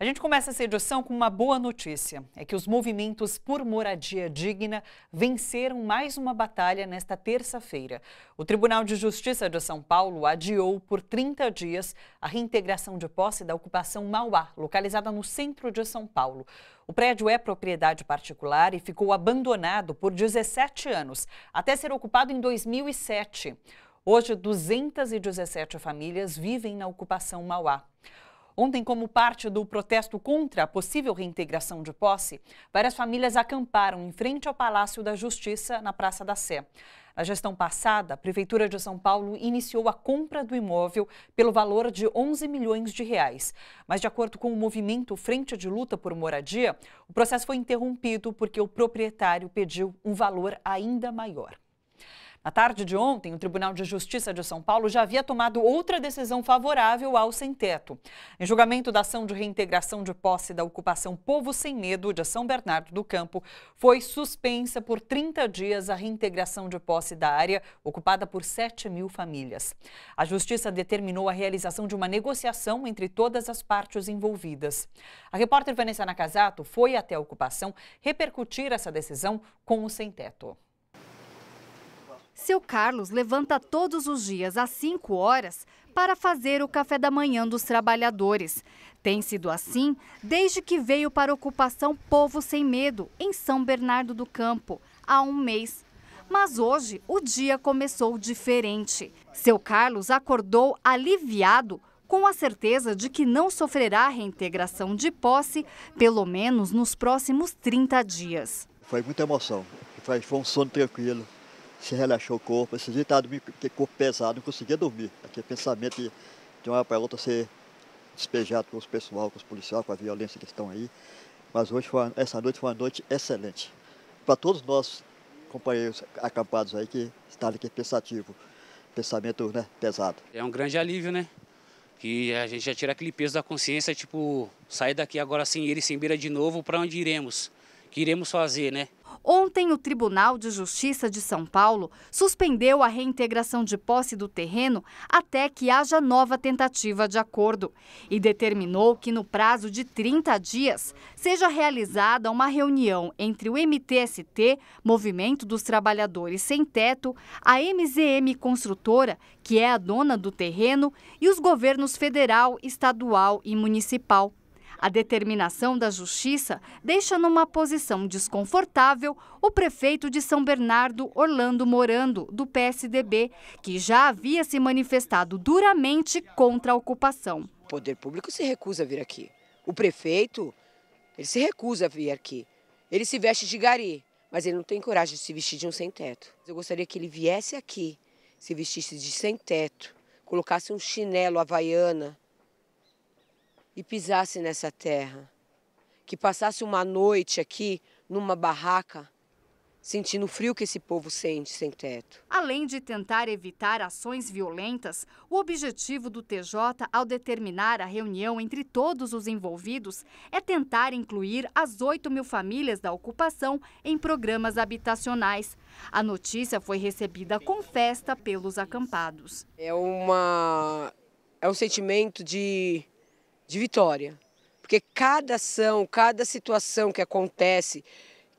A gente começa essa edição com uma boa notícia: é que os movimentos por moradia digna venceram mais uma batalha nesta terça-feira. O Tribunal de Justiça de São Paulo adiou por 30 dias a reintegração de posse da ocupação Mauá, localizada no centro de São Paulo. O prédio é propriedade particular e ficou abandonado por 17 anos, até ser ocupado em 2007. Hoje, 217 famílias vivem na ocupação Mauá. Ontem, como parte do protesto contra a possível reintegração de posse, várias famílias acamparam em frente ao Palácio da Justiça, na Praça da Sé. Na gestão passada, a Prefeitura de São Paulo iniciou a compra do imóvel pelo valor de 11 milhões de reais. Mas, de acordo com o movimento Frente de Luta por Moradia, o processo foi interrompido porque o proprietário pediu um valor ainda maior. Na tarde de ontem, o Tribunal de Justiça de São Paulo já havia tomado outra decisão favorável ao sem-teto. Em julgamento da ação de reintegração de posse da ocupação Povo Sem Medo de São Bernardo do Campo, foi suspensa por 30 dias a reintegração de posse da área ocupada por 7 mil famílias. A Justiça determinou a realização de uma negociação entre todas as partes envolvidas. A repórter Vanessa Nakazato foi até a ocupação repercutir essa decisão com o sem-teto. Seu Carlos levanta todos os dias às 5 horas para fazer o café da manhã dos trabalhadores. Tem sido assim desde que veio para a ocupação Povo Sem Medo, em São Bernardo do Campo, há um mês. Mas hoje o dia começou diferente. Seu Carlos acordou aliviado com a certeza de que não sofrerá reintegração de posse, pelo menos nos próximos 30 dias. Foi muita emoção, foi um sono tranquilo se relaxou o corpo. Esses dias estava dormindo, porque corpo pesado, não conseguia dormir. Aquele é pensamento de, de uma hora para outra ser despejado com os pessoal, com os policiais, com a violência que estão aí. Mas hoje uma, essa noite foi uma noite excelente. Para todos nós, companheiros acampados aí, que estavam aqui pensativo, pensamento né, pesado. É um grande alívio, né? Que a gente já tira aquele peso da consciência, tipo, sair daqui agora sem ele, sem beira de novo, para onde iremos? que iremos fazer, né? Ontem, o Tribunal de Justiça de São Paulo suspendeu a reintegração de posse do terreno até que haja nova tentativa de acordo e determinou que, no prazo de 30 dias, seja realizada uma reunião entre o MTST, Movimento dos Trabalhadores Sem Teto, a MZM Construtora, que é a dona do terreno, e os governos federal, estadual e municipal. A determinação da justiça deixa numa posição desconfortável o prefeito de São Bernardo, Orlando Morando, do PSDB, que já havia se manifestado duramente contra a ocupação. O poder público se recusa a vir aqui. O prefeito, ele se recusa a vir aqui. Ele se veste de gari, mas ele não tem coragem de se vestir de um sem-teto. Eu gostaria que ele viesse aqui, se vestisse de sem-teto, colocasse um chinelo havaiana, e pisasse nessa terra, que passasse uma noite aqui numa barraca, sentindo o frio que esse povo sente sem teto. Além de tentar evitar ações violentas, o objetivo do TJ, ao determinar a reunião entre todos os envolvidos, é tentar incluir as 8 mil famílias da ocupação em programas habitacionais. A notícia foi recebida com festa pelos acampados. É uma. É um sentimento de de vitória. Porque cada ação, cada situação que acontece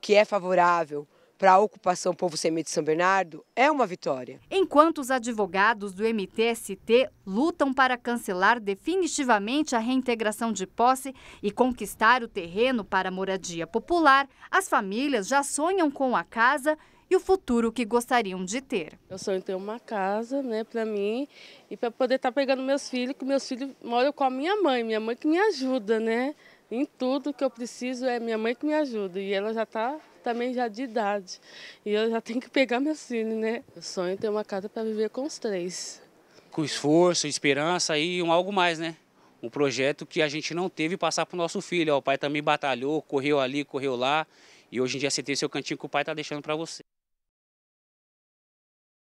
que é favorável para a ocupação Povo Semente de São Bernardo é uma vitória. Enquanto os advogados do MTST lutam para cancelar definitivamente a reintegração de posse e conquistar o terreno para moradia popular, as famílias já sonham com a casa e o futuro que gostariam de ter. Eu sonho é ter uma casa, né, para mim e para poder estar tá pegando meus filhos, que meus filhos moram com a minha mãe, minha mãe que me ajuda, né? Em tudo que eu preciso é minha mãe que me ajuda e ela já está também já de idade e eu já tenho que pegar meus filhos, né? Eu sonho é ter uma casa para viver com os três. Com esforço, esperança e um algo mais, né? um projeto que a gente não teve passar para o nosso filho. O pai também batalhou, correu ali, correu lá. E hoje em dia você tem seu cantinho que o pai está deixando para você.